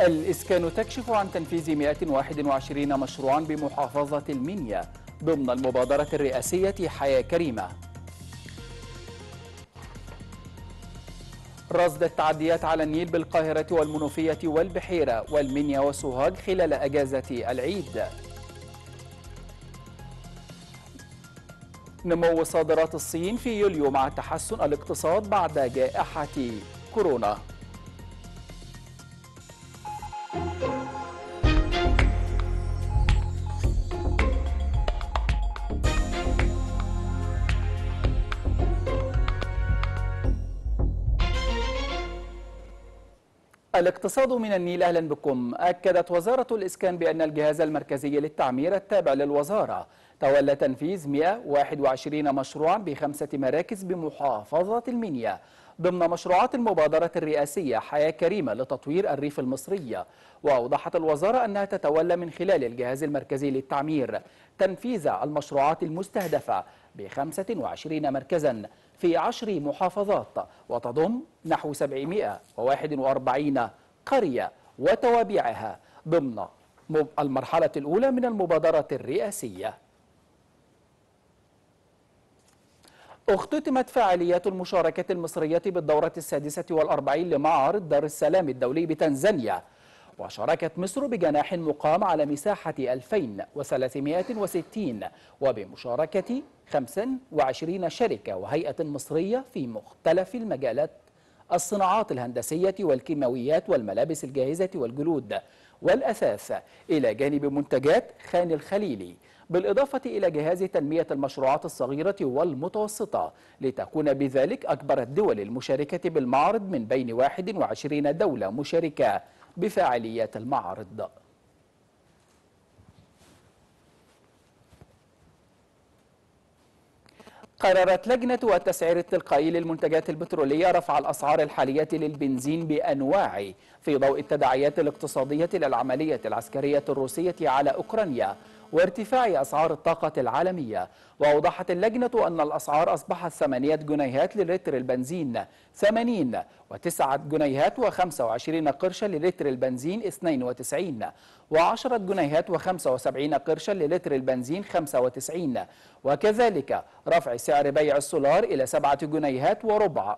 الإسكان تكشف عن تنفيذ 121 مشروعا بمحافظة المنيا ضمن المبادرة الرئاسية حياة كريمة رصد التعديات على النيل بالقاهرة والمنوفية والبحيرة والمنيا وسوهاج خلال أجازة العيد نمو صادرات الصين في يوليو مع تحسن الاقتصاد بعد جائحة كورونا الاقتصاد من النيل أهلا بكم أكدت وزارة الإسكان بأن الجهاز المركزي للتعمير التابع للوزارة تولى تنفيذ 121 مشروعا بخمسة مراكز بمحافظة المنيا ضمن مشروعات المبادرة الرئاسية حياة كريمة لتطوير الريف المصرية وأوضحت الوزارة أنها تتولى من خلال الجهاز المركزي للتعمير تنفيذ المشروعات المستهدفة ب 25 مركزا في عشر محافظات وتضم نحو 741 قرية وتوابعها ضمن المرحلة الأولى من المبادرة الرئاسية اختتمت فعاليات المشاركة المصرية بالدورة السادسة والأربعين لمعارض دار السلام الدولي بتنزانيا وشاركت مصر بجناح مقام على مساحة 2360 وبمشاركة 25 شركة وهيئة مصرية في مختلف المجالات الصناعات الهندسية والكيماويات والملابس الجاهزة والجلود والأثاث إلى جانب منتجات خان الخليلي بالإضافة إلى جهاز تنمية المشروعات الصغيرة والمتوسطة لتكون بذلك أكبر الدول المشاركة بالمعرض من بين 21 دولة مشاركة بفاعليات المعرض قررت لجنة التسعير التلقائي للمنتجات البترولية رفع الأسعار الحالية للبنزين بأنواعه في ضوء التداعيات الاقتصادية للعملية العسكرية الروسية على أوكرانيا وارتفاع أسعار الطاقة العالمية وأوضحت اللجنة أن الأسعار أصبحت 8 جنيهات للتر البنزين 80 و9 جنيهات و25 قرشا للتر البنزين 92 و10 جنيهات و75 قرشا للتر البنزين 95 وكذلك رفع سعر بيع السولار إلى 7 جنيهات وربع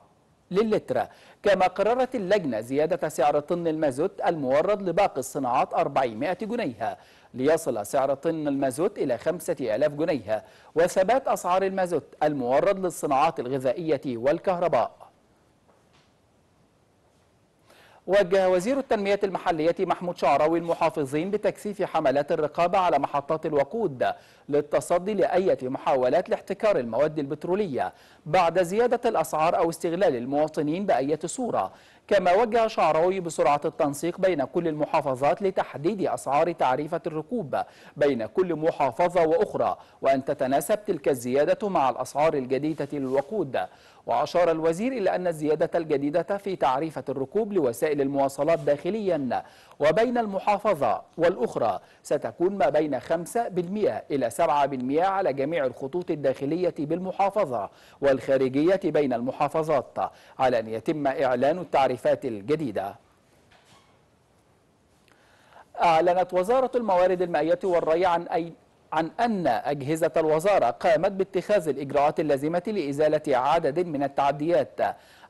للتر كما قررت اللجنة زيادة سعر طن المازوت المورد لباقي الصناعات 400 جنيه ليصل سعر طن المازوت إلى 5000 جنيه وثبات أسعار المازوت المورد للصناعات الغذائية والكهرباء وجه وزير التنمية المحلية محمود شعراوي المحافظين بتكثيف حملات الرقابة على محطات الوقود للتصدي لأية محاولات لاحتكار المواد البترولية بعد زيادة الأسعار أو استغلال المواطنين بأية صورة كما وجه شعراوي بسرعة التنسيق بين كل المحافظات لتحديد أسعار تعريفة الركوب بين كل محافظة وأخرى وأن تتناسب تلك الزيادة مع الأسعار الجديدة للوقود وأشار الوزير إلى أن الزيادة الجديدة في تعريفة الركوب لوسائل المواصلات داخليا وبين المحافظة والأخرى ستكون ما بين 5% إلى 7% على جميع الخطوط الداخلية بالمحافظة والخارجية بين المحافظات على أن يتم إعلان التعريفات الجديدة أعلنت وزارة الموارد المائية والري عن عن أن أجهزة الوزارة قامت باتخاذ الإجراءات اللازمة لإزالة عدد من التعديات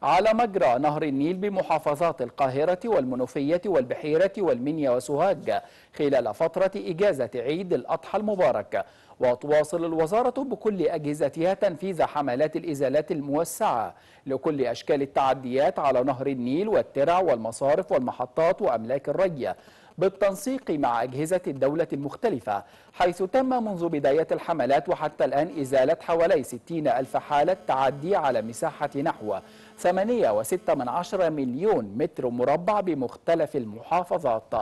على مجرى نهر النيل بمحافظات القاهرة والمنوفية والبحيرة والمنيا وسوهاج خلال فترة إجازة عيد الأضحى المبارك وتواصل الوزارة بكل أجهزتها تنفيذ حملات الإزالات الموسعة لكل أشكال التعديات على نهر النيل والترع والمصارف والمحطات وأملاك الري بالتنسيق مع أجهزة الدولة المختلفة حيث تم منذ بداية الحملات وحتى الآن إزالة حوالي 60 ألف حالة تعدي على مساحة نحو 8.6 مليون متر مربع بمختلف المحافظات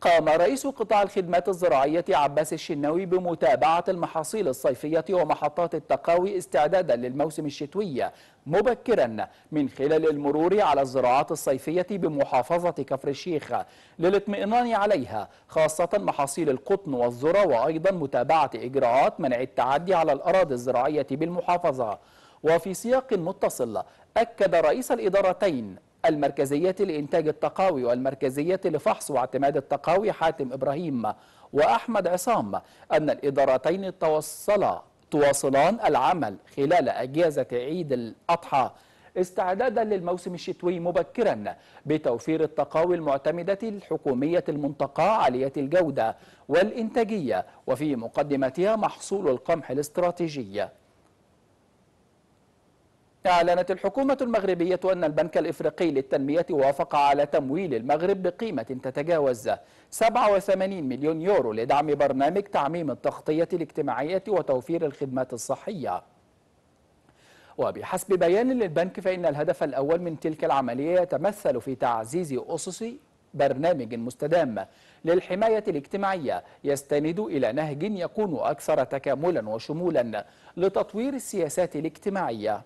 قام رئيس قطاع الخدمات الزراعية عباس الشناوي بمتابعة المحاصيل الصيفية ومحطات التقاوي استعدادا للموسم الشتوي مبكرا من خلال المرور على الزراعات الصيفية بمحافظة كفر الشيخ للاطمئنان عليها خاصة محاصيل القطن والذرة وأيضا متابعة إجراءات منع التعدي على الأراضي الزراعية بالمحافظة وفي سياق متصل أكد رئيس الإدارتين المركزية لإنتاج التقاوي والمركزية لفحص واعتماد التقاوي حاتم إبراهيم وأحمد عصام أن الإدارتين توصلا تواصلان العمل خلال أجازة عيد الأضحى استعدادا للموسم الشتوي مبكرا بتوفير التقاوي المعتمدة الحكومية المنطقة عالية الجودة والإنتاجية وفي مقدمتها محصول القمح الاستراتيجي أعلنت الحكومة المغربية أن البنك الإفريقي للتنمية وافق على تمويل المغرب بقيمة تتجاوز 87 مليون يورو لدعم برنامج تعميم التغطية الاجتماعية وتوفير الخدمات الصحية وبحسب بيان للبنك فإن الهدف الأول من تلك العملية يتمثل في تعزيز أسس برنامج مستدام للحماية الاجتماعية يستند إلى نهج يكون أكثر تكاملا وشمولا لتطوير السياسات الاجتماعية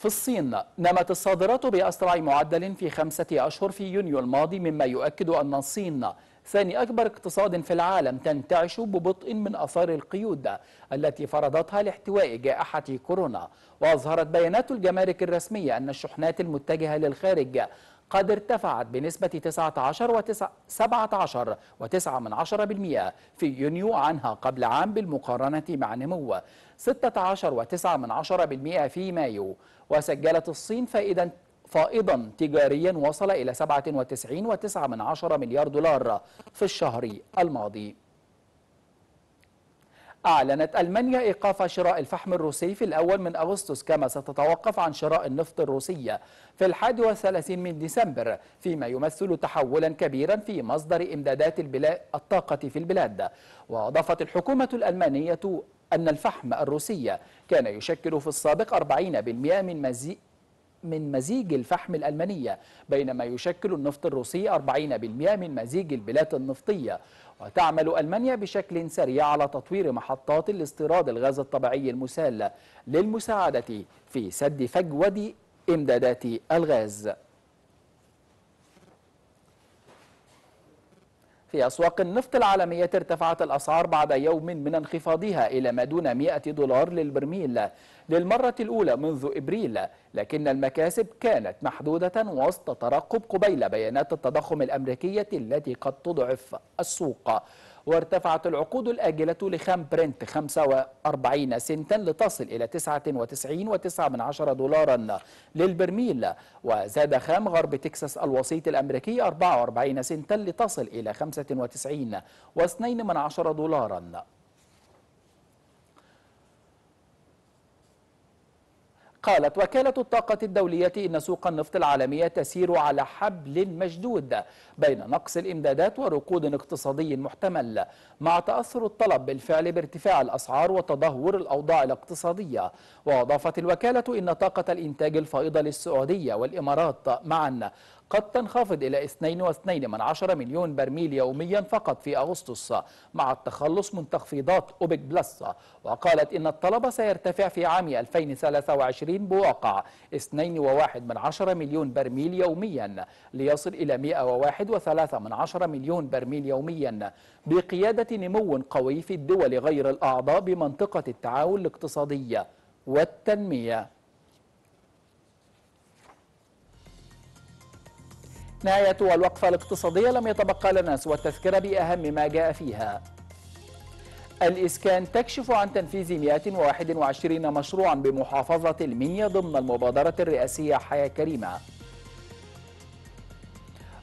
في الصين نمت الصادرات بأسرع معدل في خمسة أشهر في يونيو الماضي مما يؤكد أن الصين ثاني أكبر اقتصاد في العالم تنتعش ببطء من أثار القيود التي فرضتها لاحتواء جائحة كورونا وأظهرت بيانات الجمارك الرسمية أن الشحنات المتجهة للخارج قد ارتفعت بنسبة 19 و17.9% في يونيو عنها قبل عام بالمقارنة مع نمو 16.9% في مايو وسجلت الصين فائدا فائضا تجاريا وصل إلى 97.9 مليار دولار في الشهر الماضي أعلنت ألمانيا إيقاف شراء الفحم الروسي في الأول من أغسطس كما ستتوقف عن شراء النفط الروسي في الحادي والثلاثين من ديسمبر فيما يمثل تحولا كبيرا في مصدر إمدادات البلاد الطاقة في البلاد وأضافت الحكومة الألمانية أن الفحم الروسي كان يشكل في السابق 40% من مزيد من مزيج الفحم الألمانية بينما يشكل النفط الروسي 40% من مزيج البلاد النفطية وتعمل ألمانيا بشكل سريع على تطوير محطات لاستيراد الغاز الطبيعي المسال للمساعدة في سد فجوة إمدادات الغاز في أسواق النفط العالمية ارتفعت الأسعار بعد يوم من انخفاضها إلى ما دون 100 دولار للبرميل للمرة الأولى منذ إبريل لكن المكاسب كانت محدودة وسط ترقب قبيل بيانات التضخم الأمريكية التي قد تضعف السوق وارتفعت العقود الآجلة لخام برنت 45 سنتا لتصل إلى 99.9 دولارا للبرميل وزاد خام غرب تكساس الوسيط الأمريكي 44 سنتا لتصل إلى 95.2 دولارا قالت وكالة الطاقة الدولية إن سوق النفط العالمية تسير على حبل مشدود بين نقص الإمدادات وركود اقتصادي محتمل مع تأثر الطلب بالفعل بارتفاع الأسعار وتدهور الأوضاع الاقتصادية وأضافت الوكالة إن طاقة الإنتاج الفائضة للسعودية والإمارات معا قد تنخفض إلى 2.2 من مليون برميل يوميا فقط في أغسطس مع التخلص من تخفيضات أوبك بلس وقالت إن الطلب سيرتفع في عام 2023 بواقع 2.1 من عشرة مليون برميل يوميا ليصل إلى 101.3 من عشرة مليون برميل يوميا بقيادة نمو قوي في الدول غير الأعضاء بمنطقة التعاون الاقتصادية والتنمية نهاية الوقفة الاقتصادية لم يتبقى لنا سوى التذكرة بأهم ما جاء فيها الإسكان تكشف عن تنفيذ 121 مشروعا بمحافظة المنيا ضمن المبادرة الرئاسية حياة كريمة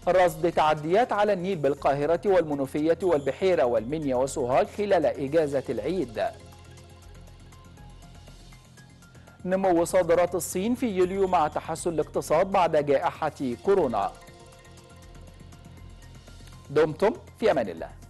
رصد تعديات على النيل بالقاهرة والمنوفية والبحيرة والمنيا وسوهاج خلال إجازة العيد نمو صادرات الصين في يوليو مع تحسن الاقتصاد بعد جائحة كورونا دمتم في امان الله